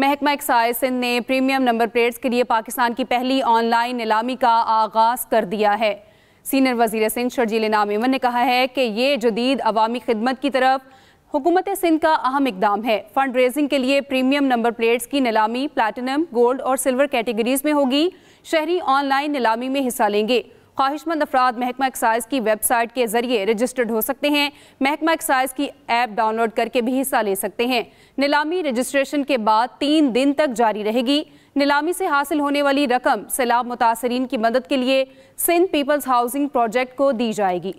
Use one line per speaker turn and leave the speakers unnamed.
महकमा एक्साइज सिंध ने premium number plates के लिए पाकिस्तान की पहली ऑनलाइन नीलामी का आगाज कर दिया है सीनियर वजीर सिंध शर्जील इनाम इमन ने कहा है कि ये जदीद अवामी खिदमत की तरफ हुकूमत सिंध का अहम इकदाम है फंड रेजिंग के लिए प्रीमियम नंबर प्लेट्स की नीलामी प्लैटिनम गोल्ड और सिल्वर कैटेगरीज में होगी शहरी ऑनलाइन नीलामी में हिस्सा लेंगे ख्वाहिशमंद अफराद महकमा एक्साइज की वेबसाइट के जरिए रजिस्टर्ड हो सकते हैं महकमा एक्साइज की ऐप डाउनलोड करके भी हिस्सा ले सकते हैं नीलामी रजिस्ट्रेशन के बाद तीन दिन तक जारी रहेगी नीलामी से हासिल होने वाली रकम सैलाब मुतासरीन की मदद के लिए सिंध पीपल्स हाउसिंग प्रोजेक्ट को दी जाएगी